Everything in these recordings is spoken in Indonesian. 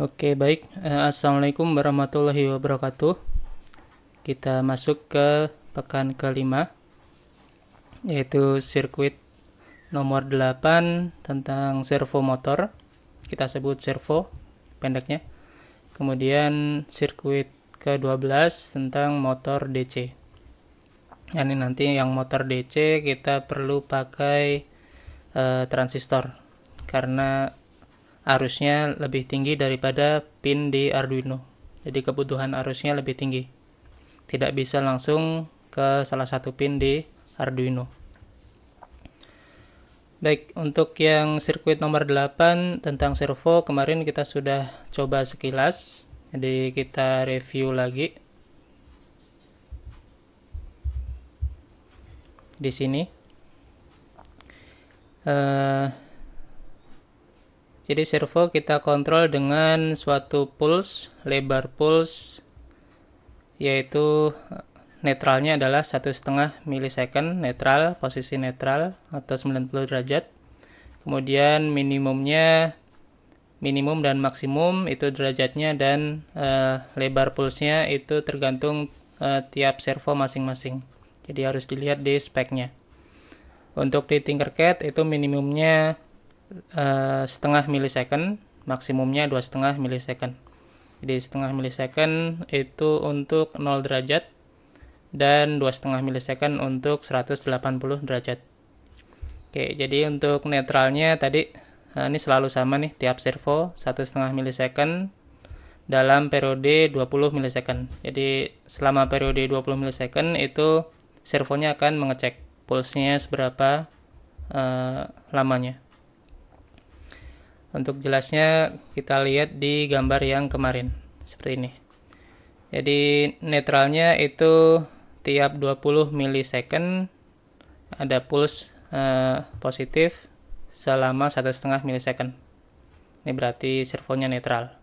Oke, baik. Eh, Assalamualaikum warahmatullahi wabarakatuh. Kita masuk ke pekan kelima, yaitu sirkuit nomor 8 tentang servo motor. Kita sebut servo, pendeknya. Kemudian sirkuit ke-12 tentang motor DC. Dan ini nanti yang motor DC kita perlu pakai uh, transistor karena arusnya lebih tinggi daripada pin di Arduino. Jadi kebutuhan arusnya lebih tinggi. Tidak bisa langsung ke salah satu pin di Arduino. Baik, untuk yang sirkuit nomor 8 tentang servo kemarin kita sudah coba sekilas. Jadi kita review lagi. Di sini. Uh, jadi servo kita kontrol dengan suatu pulse, lebar pulse, yaitu eh, netralnya adalah satu setengah milisecond netral, posisi netral atau 90 derajat. Kemudian minimumnya minimum dan maksimum itu derajatnya dan uh, lebar pulsnya itu tergantung uh, tiap servo masing-masing. Jadi harus dilihat di speknya. Untuk di Tinkercad itu minimumnya Eh, setengah milisecond maksimumnya dua setengah milisecond jadi setengah milisecond itu untuk 0 derajat dan dua setengah milisecond untuk 180 derajat oke jadi untuk netralnya tadi nah ini selalu sama nih tiap servo satu setengah milisecond dalam periode 20 milisecond jadi selama periode 20 milisecond itu servonya akan mengecek pulsnya seberapa uh, lamanya untuk jelasnya kita lihat di gambar yang kemarin seperti ini. Jadi netralnya itu tiap 20 milisecond ada pulse uh, positif selama satu setengah milisecond. Ini berarti servonya netral.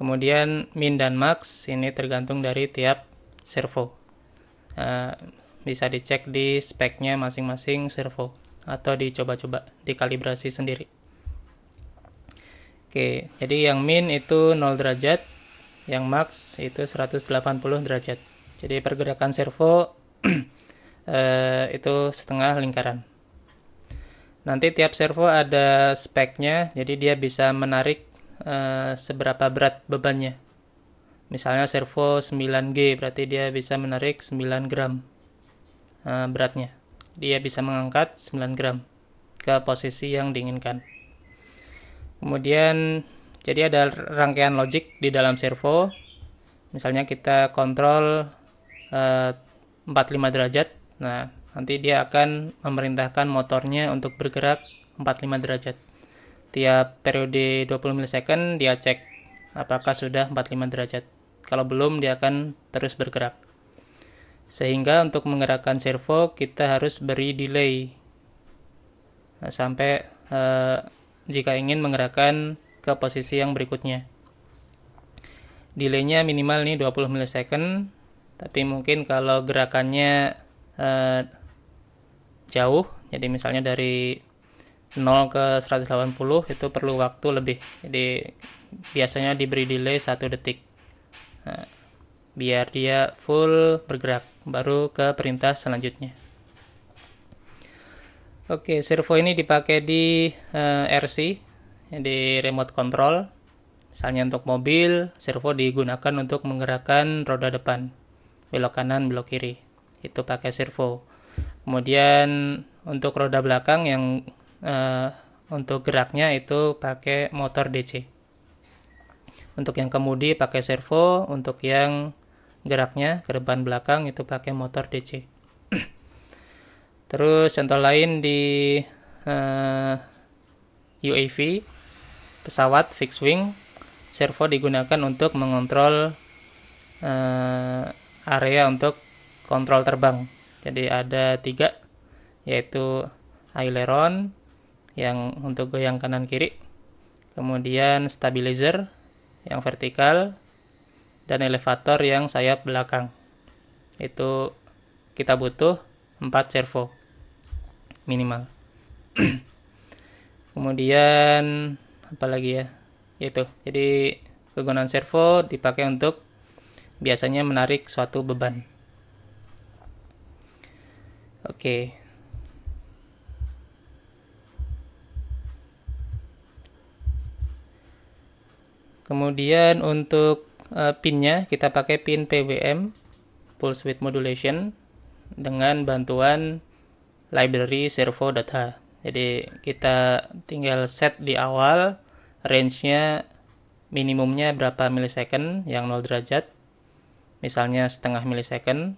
Kemudian min dan max ini tergantung dari tiap servo. Uh, bisa dicek di speknya masing-masing servo atau dicoba-coba dikalibrasi sendiri. Oke, jadi yang min itu 0 derajat, yang max itu 180 derajat. Jadi pergerakan servo eh, itu setengah lingkaran. Nanti tiap servo ada speknya, jadi dia bisa menarik eh, seberapa berat bebannya. Misalnya servo 9G, berarti dia bisa menarik 9 gram eh, beratnya. Dia bisa mengangkat 9 gram ke posisi yang diinginkan kemudian jadi ada rangkaian logic di dalam servo misalnya kita kontrol eh, uh, 45 derajat nah nanti dia akan memerintahkan motornya untuk bergerak 45 derajat tiap periode 20 milisekan dia cek apakah sudah 45 derajat kalau belum dia akan terus bergerak sehingga untuk menggerakkan servo kita harus beri delay nah, sampai uh, jika ingin menggerakkan ke posisi yang berikutnya. Delaynya minimal nih 20 milisecond, tapi mungkin kalau gerakannya eh, jauh, jadi misalnya dari 0 ke 180 itu perlu waktu lebih. Jadi biasanya diberi delay 1 detik. Nah, biar dia full bergerak baru ke perintah selanjutnya. Oke, servo ini dipakai di uh, eh, RC, di remote control. Misalnya untuk mobil, servo digunakan untuk menggerakkan roda depan, belok kanan, belok kiri. Itu pakai servo. Kemudian untuk roda belakang yang uh, untuk geraknya itu pakai motor DC. Untuk yang kemudi pakai servo, untuk yang geraknya ke depan belakang itu pakai motor DC. Terus contoh lain di uh, eh, UAV, pesawat fixed wing, servo digunakan untuk mengontrol uh, area untuk kontrol terbang. Jadi ada tiga, yaitu aileron yang untuk goyang kanan kiri, kemudian stabilizer yang vertikal, dan elevator yang sayap belakang. Itu kita butuh 4 servo minimal kemudian apa lagi ya Itu. jadi kegunaan servo dipakai untuk biasanya menarik suatu beban oke kemudian untuk uh, pinnya kita pakai pin PWM pulse width modulation dengan bantuan library servo servo.h jadi kita tinggal set di awal range-nya minimumnya berapa milisecond yang 0 derajat misalnya setengah milisecond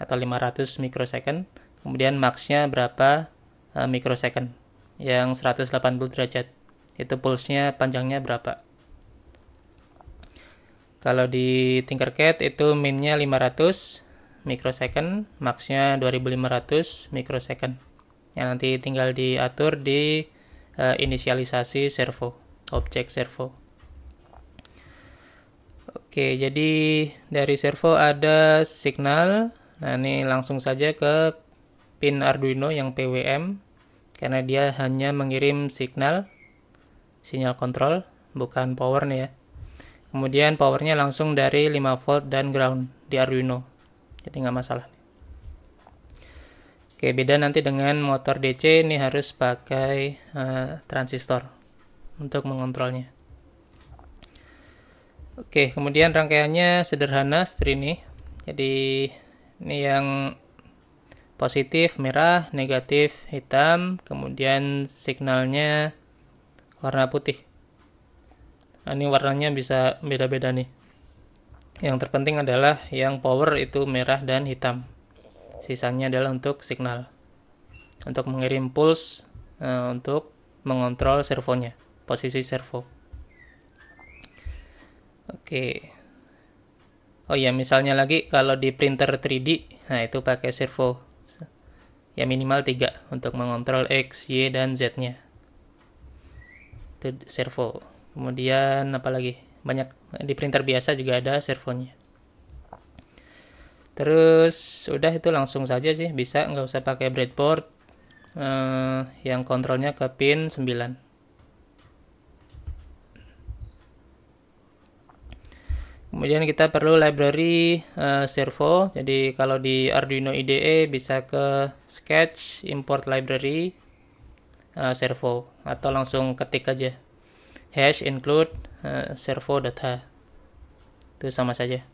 atau 500 mikrosecond kemudian max-nya berapa uh, mikrosecond yang 180 derajat itu pulse-nya panjangnya berapa kalau di Tinkercad itu min minnya 500 microsecond, maxnya 2500 microsecond. Yang nanti tinggal diatur di uh, inisialisasi servo, objek servo. Oke, jadi dari servo ada signal. Nah, ini langsung saja ke pin Arduino yang PWM karena dia hanya mengirim signal sinyal kontrol, bukan power nih ya. Kemudian powernya langsung dari 5 volt dan ground di Arduino jadi nggak masalah oke beda nanti dengan motor DC ini harus pakai uh, transistor untuk mengontrolnya oke kemudian rangkaiannya sederhana seperti ini jadi ini yang positif merah, negatif hitam, kemudian signalnya warna putih. Nah, ini warnanya bisa beda-beda nih. Yang terpenting adalah yang power itu merah dan hitam. Sisanya adalah untuk signal. Untuk mengirim pulse uh, untuk mengontrol servonya, posisi servo. Oke. Oh ya, misalnya lagi kalau di printer 3D, nah itu pakai servo. Ya minimal 3 untuk mengontrol X, Y, dan Z-nya. Itu servo. Kemudian apa lagi? banyak di printer biasa juga ada servonya terus udah itu langsung saja sih bisa nggak usah pakai breadboard eh, yang kontrolnya ke pin 9 kemudian kita perlu library eh, servo jadi kalau di Arduino IDE bisa ke sketch import library eh, servo atau langsung ketik aja hash include Eh, servo data itu sama saja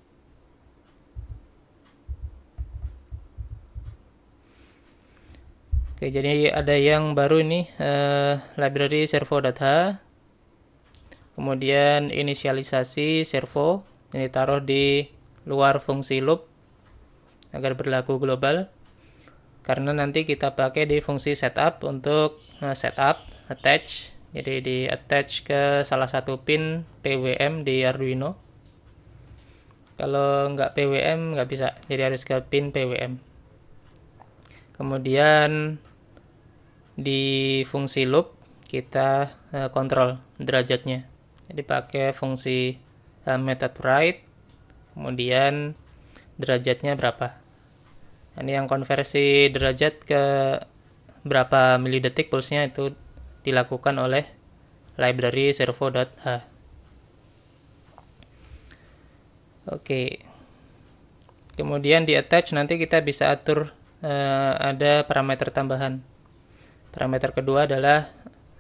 Oke, jadi ada yang baru ini uh, library servo data. Kemudian inisialisasi servo ini taruh di luar fungsi loop agar berlaku global. Karena nanti kita pakai di fungsi setup untuk eh, setup attach jadi di attach ke salah satu pin PWM di Arduino kalau nggak PWM nggak bisa jadi harus ke pin PWM kemudian di fungsi loop kita uh, kontrol derajatnya jadi pakai fungsi uh, method write kemudian derajatnya berapa ini yang konversi derajat ke berapa milidetik pulsnya itu dilakukan oleh library servo.h. Oke. Kemudian di attach nanti kita bisa atur uh, ada parameter tambahan. Parameter kedua adalah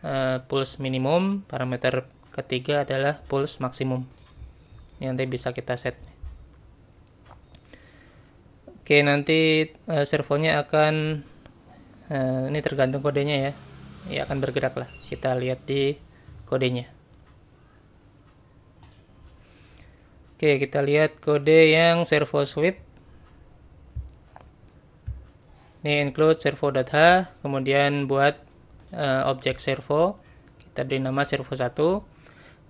uh, pulse minimum, parameter ketiga adalah pulse maksimum. Ini nanti bisa kita set. Oke, nanti uh, servonya akan ini tergantung kodenya ya ya akan bergerak lah kita lihat di kodenya oke kita lihat kode yang servo sweep ini include servo.h kemudian buat uh, objek servo kita beri nama servo 1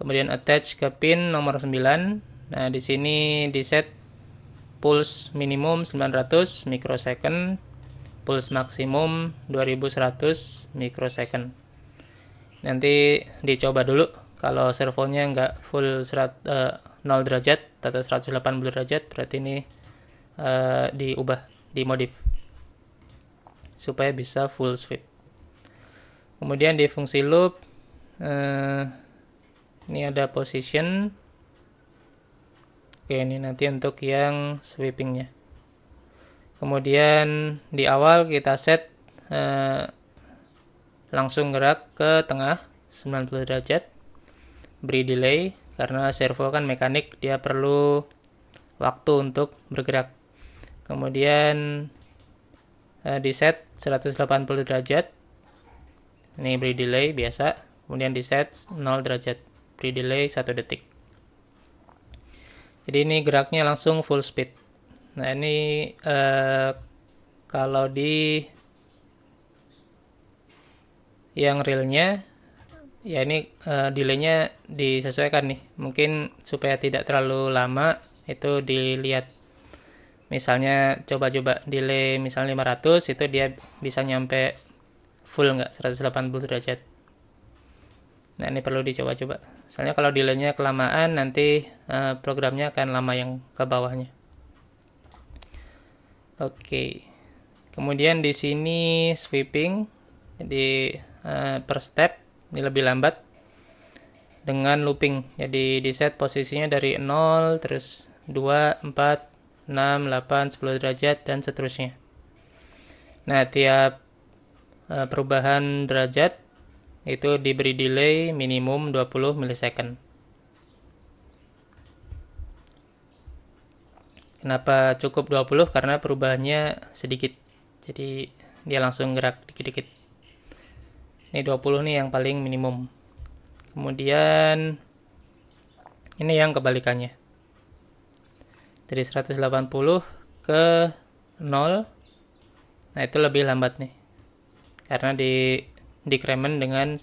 kemudian attach ke pin nomor 9 nah di sini di set pulse minimum 900 microsecond pulse maksimum 2100 microsecond nanti dicoba dulu kalau servonya nggak full serat, uh, eh, 0 derajat atau 180 derajat berarti ini uh, diubah dimodif supaya bisa full sweep kemudian di fungsi loop uh, ini ada position oke ini nanti untuk yang sweepingnya kemudian di awal kita set eh, langsung gerak ke tengah 90 derajat beri delay karena servo kan mekanik dia perlu waktu untuk bergerak kemudian eh, di set 180 derajat ini beri delay biasa kemudian di set 0 derajat beri delay 1 detik jadi ini geraknya langsung full speed Nah ini eh, kalau di yang realnya ya ini eh, delaynya disesuaikan nih. Mungkin supaya tidak terlalu lama itu dilihat misalnya coba-coba delay misalnya 500 itu dia bisa nyampe full nggak 180 derajat nah ini perlu dicoba-coba soalnya kalau delaynya kelamaan nanti uh, programnya akan lama yang ke bawahnya Oke. Okay. Kemudian di sini sweeping. Jadi uh, per step ini lebih lambat dengan looping. Jadi di set posisinya dari 0 terus 2, 4, 6, 8, 10 derajat dan seterusnya. Nah, tiap uh, perubahan derajat itu diberi delay minimum 20 milisecond. Kenapa cukup 20? Karena perubahannya sedikit. Jadi dia langsung gerak dikit-dikit. Ini 20 nih yang paling minimum. Kemudian ini yang kebalikannya. Dari 180 ke 0. Nah, itu lebih lambat nih. Karena di dikremen dengan 1.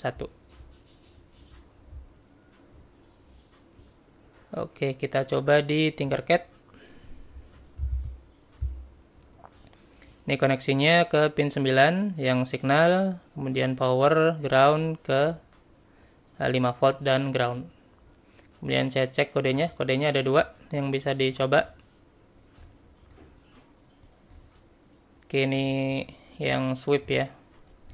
Oke, kita coba di Tinkercad. Ini koneksinya ke pin 9 yang signal, kemudian power, ground ke 5 eh, volt dan ground. Kemudian saya cek kodenya, kodenya ada dua yang bisa dicoba. Oke, ini yang sweep ya.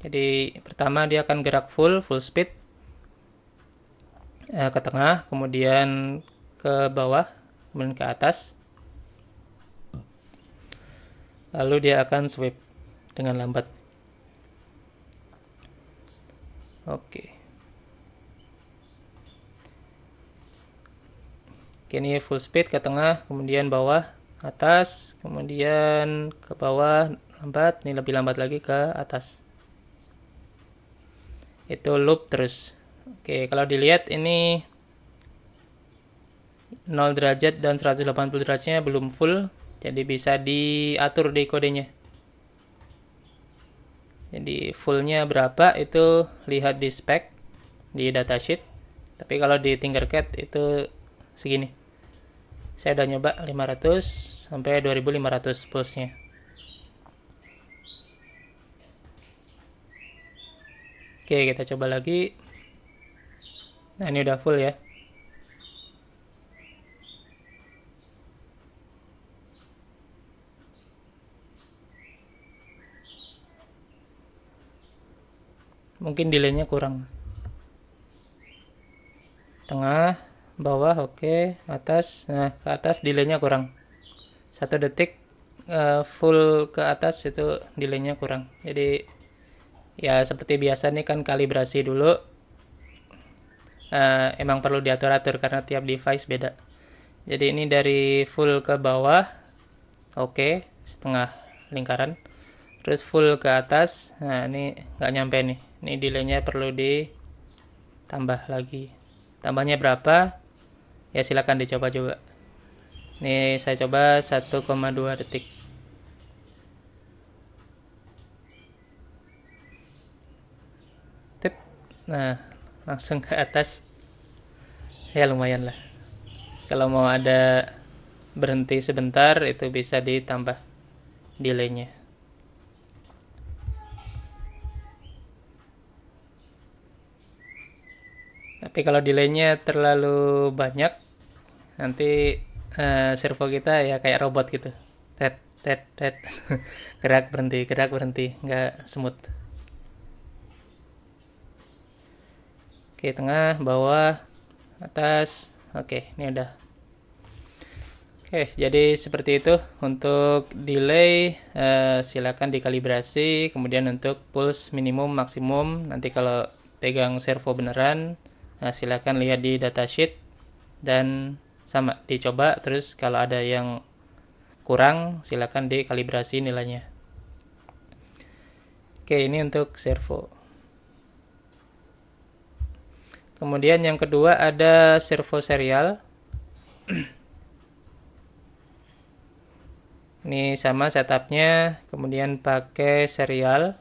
Jadi pertama dia akan gerak full, full speed eh, ke tengah, kemudian ke bawah, kemudian ke atas lalu dia akan sweep dengan lambat oke oke ini full speed ke tengah kemudian bawah atas kemudian ke bawah lambat ini lebih lambat lagi ke atas itu loop terus oke kalau dilihat ini 0 derajat dan 180 derajatnya belum full jadi bisa diatur di kodenya jadi fullnya berapa itu lihat di spek di datasheet tapi kalau di Tinkercad itu segini saya udah nyoba 500 sampai 2500 pulsnya oke kita coba lagi nah ini udah full ya mungkin delaynya kurang tengah bawah oke okay. atas nah ke atas delaynya kurang satu detik uh, full ke atas itu delaynya kurang jadi ya seperti biasa nih kan kalibrasi dulu uh, emang perlu diatur atur karena tiap device beda jadi ini dari full ke bawah oke okay. setengah lingkaran terus full ke atas nah ini nggak nyampe nih ini delaynya perlu ditambah lagi tambahnya berapa ya silahkan dicoba-coba ini saya coba 1,2 detik tip nah langsung ke atas ya lumayan lah kalau mau ada berhenti sebentar itu bisa ditambah delaynya tapi kalau delaynya terlalu banyak nanti uh, servo kita ya kayak robot gitu tet tet tet gerak berhenti gerak berhenti nggak smooth oke tengah bawah atas oke ini udah Oke, jadi seperti itu untuk delay uh, silakan dikalibrasi, kemudian untuk pulse minimum maksimum nanti kalau pegang servo beneran Nah, silakan lihat di datasheet dan sama dicoba terus kalau ada yang kurang silakan dikalibrasi nilainya. Oke, ini untuk servo. Kemudian yang kedua ada servo serial. Ini sama setupnya, kemudian pakai serial.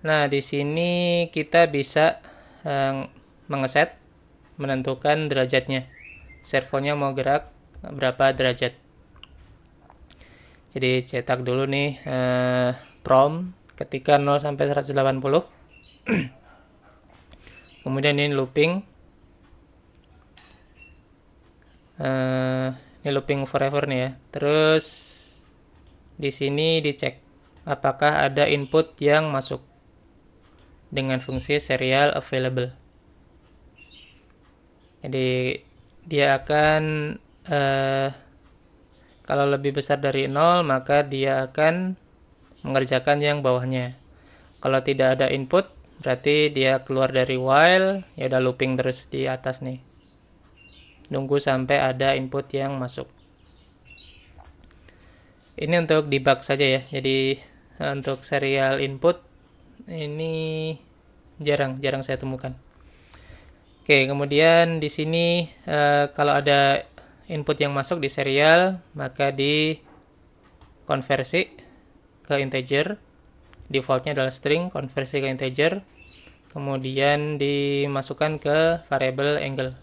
Nah, di sini kita bisa eh, mengeset, menentukan derajatnya. Servonya mau gerak berapa derajat. Jadi cetak dulu nih eh, prom ketika 0 sampai 180. Kemudian ini looping. Eh, ini looping forever nih ya. Terus di sini dicek apakah ada input yang masuk dengan fungsi serial available. Jadi dia akan uh, kalau lebih besar dari nol maka dia akan mengerjakan yang bawahnya. Kalau tidak ada input berarti dia keluar dari while ya udah looping terus di atas nih. Nunggu sampai ada input yang masuk. Ini untuk debug saja ya. Jadi eh, untuk serial input ini jarang jarang saya temukan. Oke, kemudian di sini uh, kalau ada input yang masuk di serial, maka di konversi ke integer. Defaultnya adalah string, konversi ke integer. Kemudian dimasukkan ke variable angle.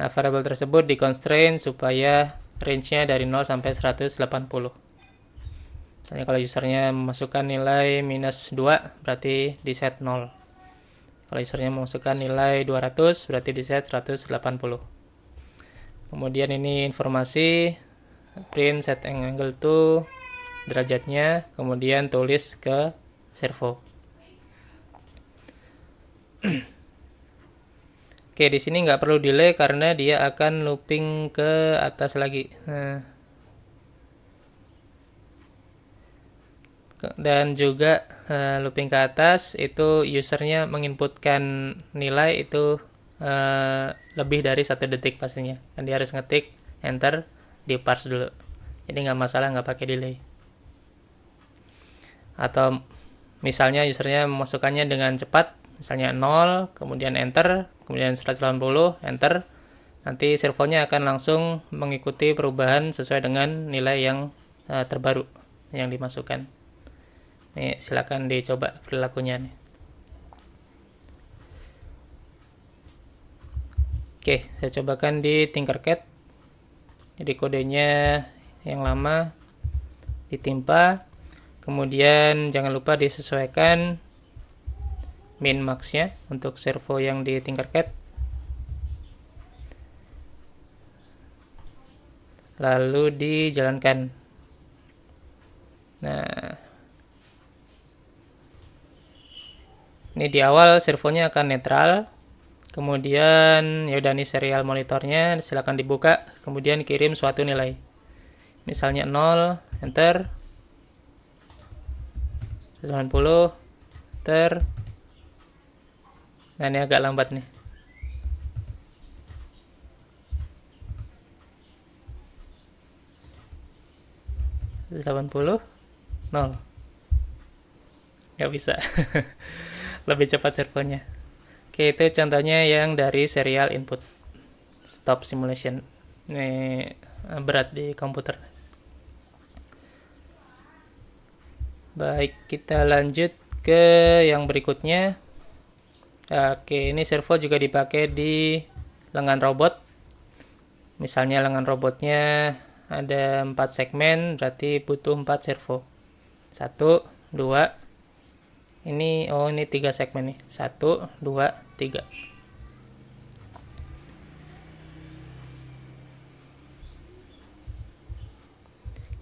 Nah, variable tersebut di constraint supaya range-nya dari 0 sampai 180. Misalnya kalau usernya memasukkan nilai minus 2, berarti di set 0. Kalau usernya memasukkan nilai 200, berarti di set 180. Kemudian ini informasi print set angle to derajatnya, kemudian tulis ke servo. Oke, di sini nggak perlu delay karena dia akan looping ke atas lagi. Nah. dan juga uh, looping ke atas itu usernya menginputkan nilai itu uh, lebih dari satu detik pastinya dan dia harus ngetik enter di parse dulu Ini nggak masalah nggak pakai delay atau misalnya usernya memasukkannya dengan cepat misalnya 0 kemudian enter kemudian 180 enter nanti servonya akan langsung mengikuti perubahan sesuai dengan nilai yang uh, terbaru yang dimasukkan Nih, silakan dicoba perilakunya nih. Oke, saya cobakan di Tinkercad. Jadi kodenya yang lama ditimpa. Kemudian jangan lupa disesuaikan min maxnya untuk servo yang di Tinkercad. Lalu dijalankan. Nah, Ini di awal servonya akan netral. Kemudian yaudah ini serial monitornya silakan dibuka, kemudian kirim suatu nilai. Misalnya 0, enter. 90, enter. Nah, ini agak lambat nih. delapan puluh nol nggak bisa lebih cepat servonya oke itu contohnya yang dari serial input stop simulation ini eh, berat di komputer baik kita lanjut ke yang berikutnya oke ini servo juga dipakai di lengan robot misalnya lengan robotnya ada empat segmen berarti butuh empat servo satu dua ini oh ini tiga segmen nih satu dua tiga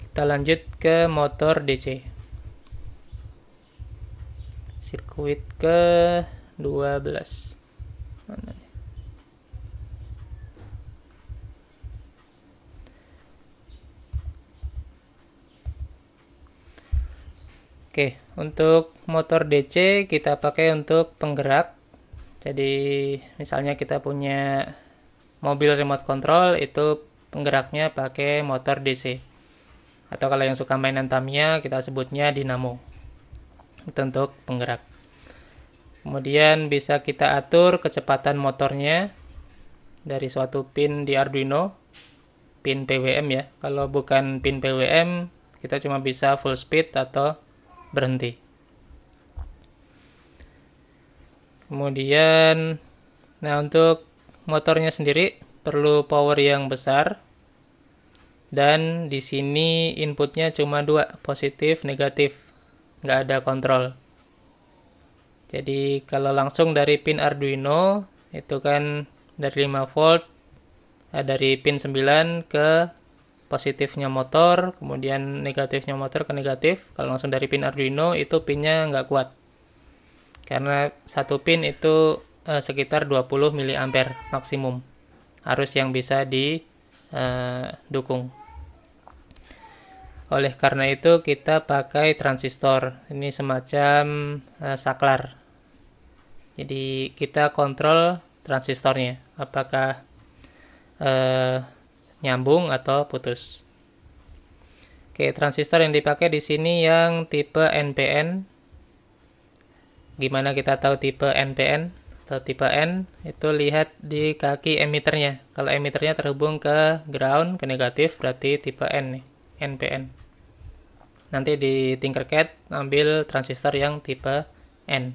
kita lanjut ke motor DC sirkuit ke 12 mana Oke, untuk motor DC kita pakai untuk penggerak. Jadi misalnya kita punya mobil remote control itu penggeraknya pakai motor DC. Atau kalau yang suka mainan Tamiya kita sebutnya dinamo. Itu untuk penggerak. Kemudian bisa kita atur kecepatan motornya dari suatu pin di Arduino, pin PWM ya. Kalau bukan pin PWM, kita cuma bisa full speed atau berhenti. Kemudian, nah untuk motornya sendiri perlu power yang besar. Dan di sini inputnya cuma dua, positif, negatif. Nggak ada kontrol. Jadi kalau langsung dari pin Arduino, itu kan dari 5 volt, eh, dari pin 9 ke positifnya motor, kemudian negatifnya motor ke negatif. Kalau langsung dari pin Arduino itu pinnya nggak kuat. Karena satu pin itu eh, sekitar 20 mA maksimum. Harus yang bisa didukung. Eh, Oleh karena itu kita pakai transistor. Ini semacam eh, saklar. Jadi kita kontrol transistornya apakah eh, nyambung atau putus. Oke, transistor yang dipakai di sini yang tipe NPN. Gimana kita tahu tipe NPN atau tipe N? Itu lihat di kaki emiternya. Kalau emiternya terhubung ke ground, ke negatif, berarti tipe N nih, NPN. Nanti di Tinkercad ambil transistor yang tipe N,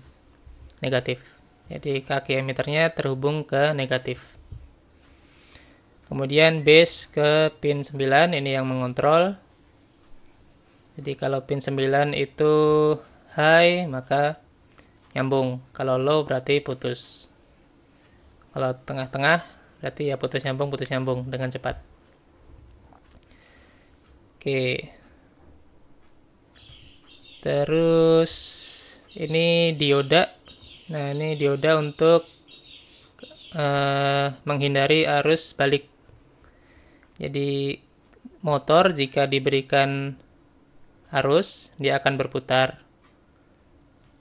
negatif. Jadi kaki emiternya terhubung ke negatif. Kemudian base ke pin 9 ini yang mengontrol. Jadi kalau pin 9 itu high maka nyambung. Kalau low berarti putus. Kalau tengah-tengah berarti ya putus nyambung, putus nyambung dengan cepat. Oke. Terus ini dioda. Nah, ini dioda untuk uh, menghindari arus balik. Jadi motor jika diberikan arus, dia akan berputar.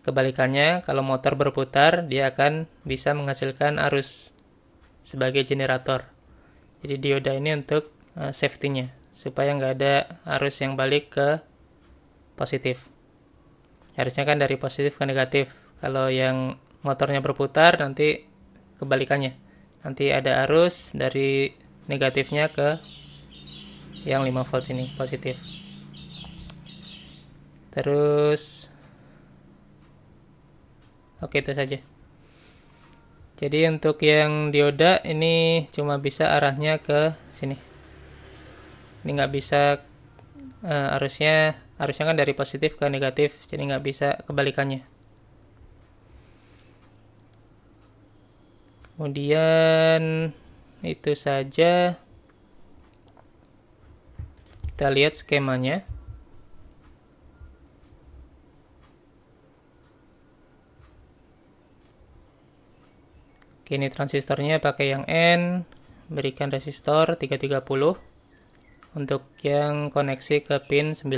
Kebalikannya, kalau motor berputar, dia akan bisa menghasilkan arus sebagai generator. Jadi dioda ini untuk uh, safety-nya, supaya nggak ada arus yang balik ke positif. Harusnya kan dari positif ke negatif. Kalau yang motornya berputar, nanti kebalikannya. Nanti ada arus dari negatifnya ke yang 5 volt sini positif terus oke itu saja jadi untuk yang dioda ini cuma bisa arahnya ke sini ini nggak bisa uh, arusnya arusnya kan dari positif ke negatif jadi nggak bisa kebalikannya kemudian itu saja kita lihat skemanya Kini ini transistornya pakai yang N berikan resistor 330 untuk yang koneksi ke pin 9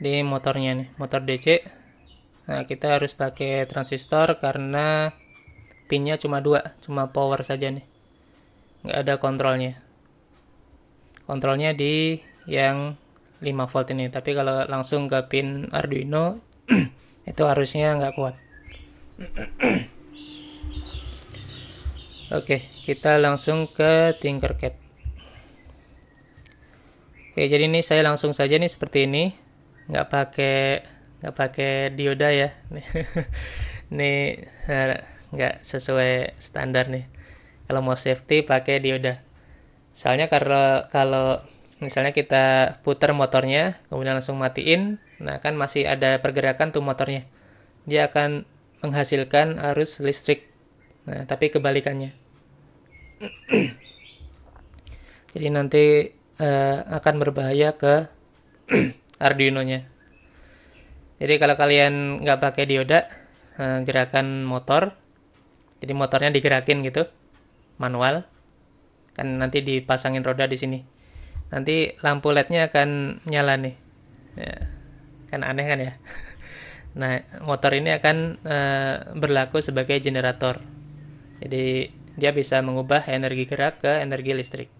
di motornya nih motor DC nah kita harus pakai transistor karena pinnya cuma dua cuma power saja nih nggak ada kontrolnya kontrolnya di yang 5 volt ini tapi kalau langsung ke pin Arduino itu harusnya nggak kuat oke kita langsung ke Tinkercad oke jadi ini saya langsung saja nih seperti ini nggak pakai nggak pakai dioda ya nih eh, nggak sesuai standar nih kalau mau safety pakai dioda soalnya kalau kalau misalnya kita putar motornya kemudian langsung matiin nah kan masih ada pergerakan tuh motornya dia akan menghasilkan arus listrik nah tapi kebalikannya jadi nanti uh, akan berbahaya ke Arduino nya jadi kalau kalian nggak pakai dioda uh, gerakan motor jadi motornya digerakin gitu manual kan nanti dipasangin roda di sini nanti lampu LED-nya akan nyala nih ya. kan aneh kan ya nah motor ini akan e, berlaku sebagai generator jadi dia bisa mengubah energi gerak ke energi listrik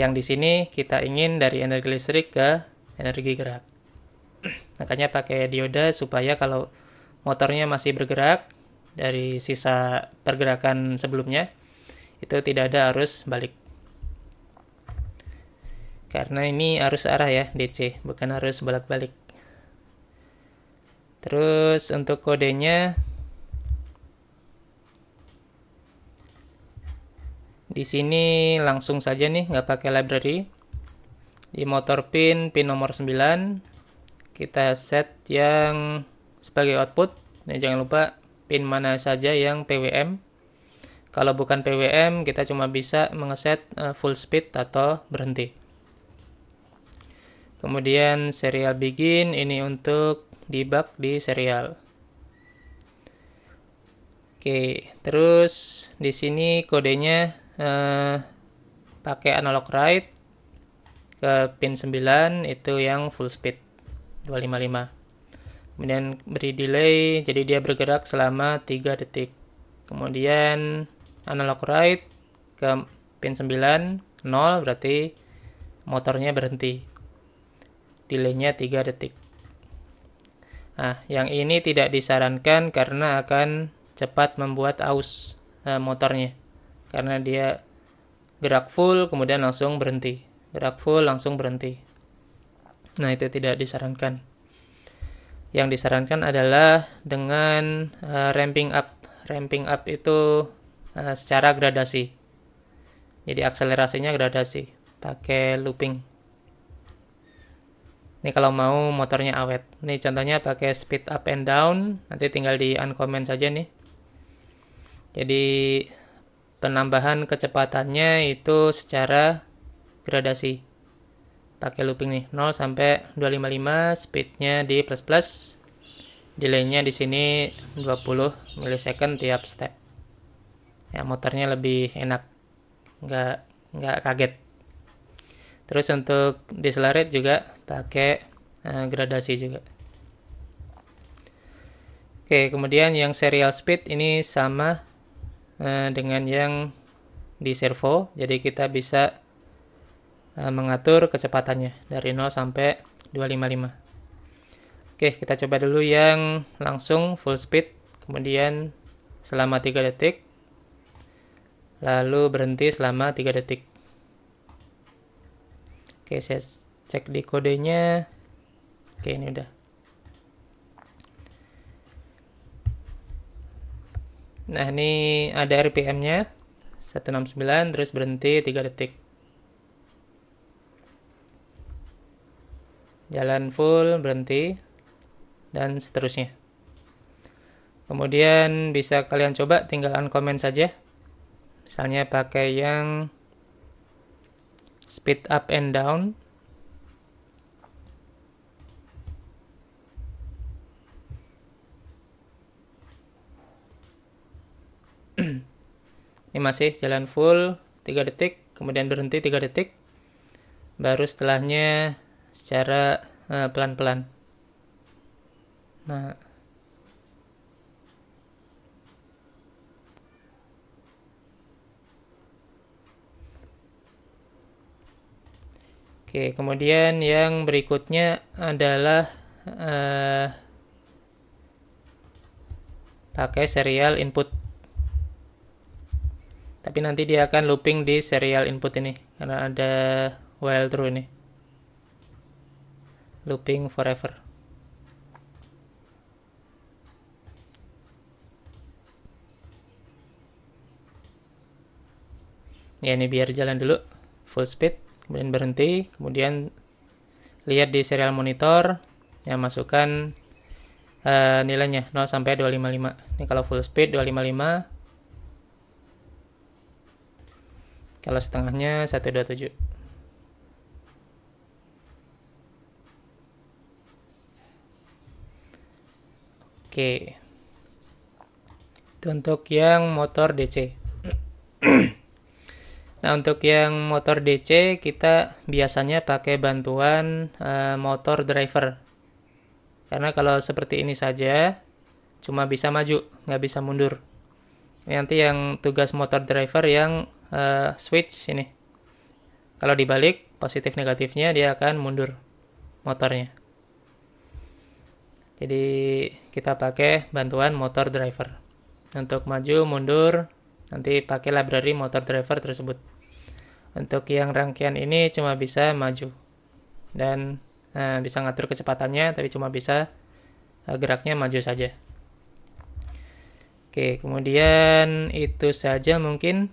yang di sini kita ingin dari energi listrik ke energi gerak makanya pakai dioda supaya kalau motornya masih bergerak dari sisa pergerakan sebelumnya itu tidak ada arus balik karena ini arus arah ya DC bukan arus bolak-balik terus untuk kodenya di sini langsung saja nih nggak pakai library di motor pin pin nomor 9 kita set yang sebagai output nah, jangan lupa pin mana saja yang PWM. Kalau bukan PWM, kita cuma bisa mengeset uh, full speed atau berhenti. Kemudian serial begin ini untuk debug di serial. Oke, terus di sini kodenya eh, pakai analog write ke pin 9 itu yang full speed 255 kemudian beri delay jadi dia bergerak selama 3 detik kemudian analog right ke pin 9 0 berarti motornya berhenti delaynya 3 detik nah yang ini tidak disarankan karena akan cepat membuat aus eh, motornya karena dia gerak full kemudian langsung berhenti gerak full langsung berhenti nah itu tidak disarankan yang disarankan adalah dengan uh, ramping up. Ramping up itu uh, secara gradasi. Jadi akselerasinya gradasi, pakai looping. Ini kalau mau motornya awet. Ini contohnya pakai speed up and down, nanti tinggal di uncomment saja nih. Jadi penambahan kecepatannya itu secara gradasi pakai looping nih 0 sampai 255 speednya di plus plus delaynya di sini 20 milisecond tiap step ya motornya lebih enak nggak nggak kaget terus untuk decelerate juga pakai uh, gradasi juga oke kemudian yang serial speed ini sama uh, dengan yang di servo jadi kita bisa Eh, mengatur kecepatannya dari 0 sampai 255. Oke, kita coba dulu yang langsung full speed, kemudian selama 3 detik, lalu berhenti selama 3 detik. Oke, saya cek di kodenya. Oke, ini udah. Nah, ini ada RPM-nya. 169, terus berhenti 3 detik. jalan full berhenti dan seterusnya kemudian bisa kalian coba tinggal uncomment saja misalnya pakai yang speed up and down ini masih jalan full 3 detik kemudian berhenti 3 detik baru setelahnya secara eh, pelan-pelan. Uh, nah, Oke, kemudian yang berikutnya adalah uh, pakai serial input. Tapi nanti dia akan looping di serial input ini karena ada while through ini looping forever ya ini biar jalan dulu full speed kemudian berhenti kemudian lihat di serial monitor yang masukkan uh, nilainya 0 sampai 255 ini kalau full speed 255 kalau setengahnya 127 Oke. Itu untuk yang motor DC. nah, untuk yang motor DC kita biasanya pakai bantuan uh, motor driver. Karena kalau seperti ini saja cuma bisa maju, nggak bisa mundur. Nanti yang tugas motor driver yang uh, switch ini. Kalau dibalik positif negatifnya dia akan mundur motornya. Jadi kita pakai bantuan motor driver. Untuk maju, mundur, nanti pakai library motor driver tersebut. Untuk yang rangkaian ini cuma bisa maju. Dan eh, bisa ngatur kecepatannya, tapi cuma bisa eh, geraknya maju saja. Oke, kemudian itu saja mungkin.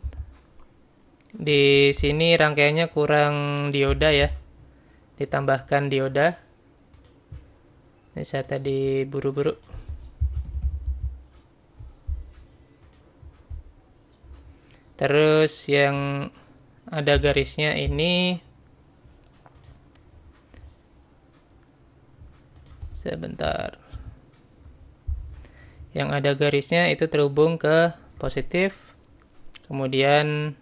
Di sini rangkaiannya kurang dioda ya. Ditambahkan dioda ini saya tadi buru-buru. Terus yang ada garisnya ini sebentar. Yang ada garisnya itu terhubung ke positif. Kemudian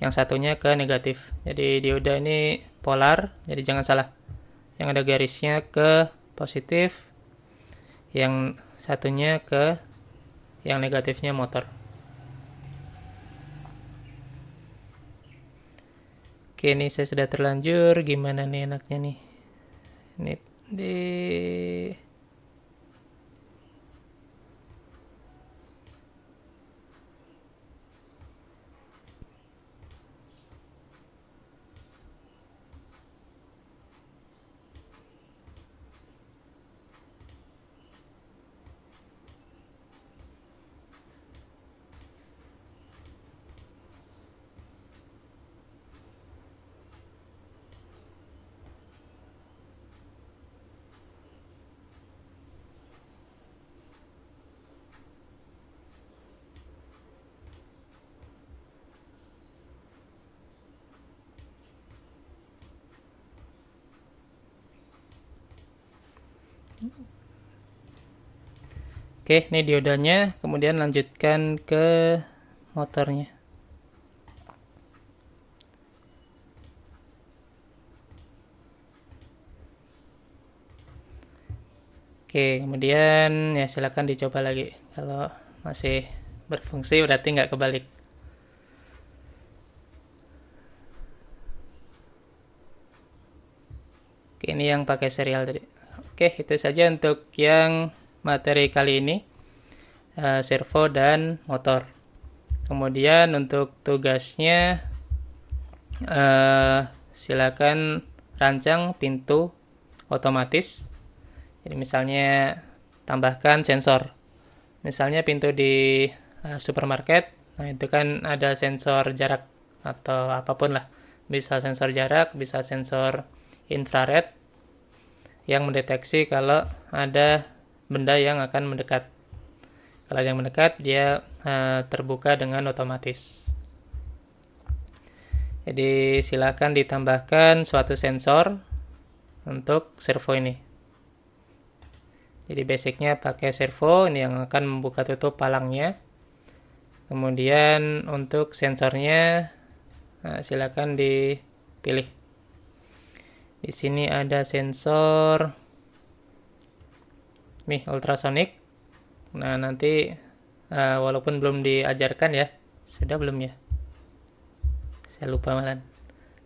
yang satunya ke negatif. Jadi dioda ini polar, jadi jangan salah. Yang ada garisnya ke positif yang satunya ke yang negatifnya motor oke ini saya sudah terlanjur gimana nih enaknya nih ini di Oke, ini diodanya, kemudian lanjutkan ke motornya. Oke, kemudian ya silakan dicoba lagi. Kalau masih berfungsi berarti nggak kebalik. Oke, ini yang pakai serial tadi. Oke, itu saja untuk yang materi kali ini eh, servo dan motor. Kemudian untuk tugasnya eh, silakan rancang pintu otomatis. Jadi misalnya tambahkan sensor. Misalnya pintu di eh, supermarket, nah itu kan ada sensor jarak atau apapun lah. Bisa sensor jarak, bisa sensor infrared yang mendeteksi kalau ada benda yang akan mendekat. Kalau yang mendekat, dia uh, terbuka dengan otomatis. Jadi silakan ditambahkan suatu sensor untuk servo ini. Jadi basicnya pakai servo ini yang akan membuka tutup palangnya. Kemudian untuk sensornya nah, silakan dipilih. Di sini ada sensor nih ultrasonic nah nanti uh, walaupun belum diajarkan ya sudah belum ya saya lupa malan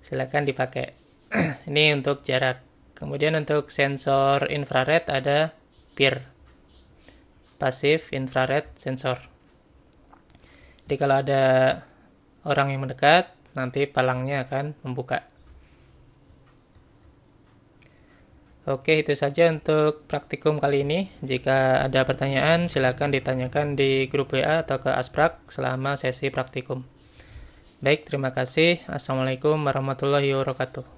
silakan dipakai ini untuk jarak kemudian untuk sensor infrared ada PIR pasif infrared sensor jadi kalau ada orang yang mendekat nanti palangnya akan membuka Oke, itu saja untuk praktikum kali ini. Jika ada pertanyaan, silakan ditanyakan di grup WA atau ke Asprak selama sesi praktikum. Baik, terima kasih. Assalamualaikum warahmatullahi wabarakatuh.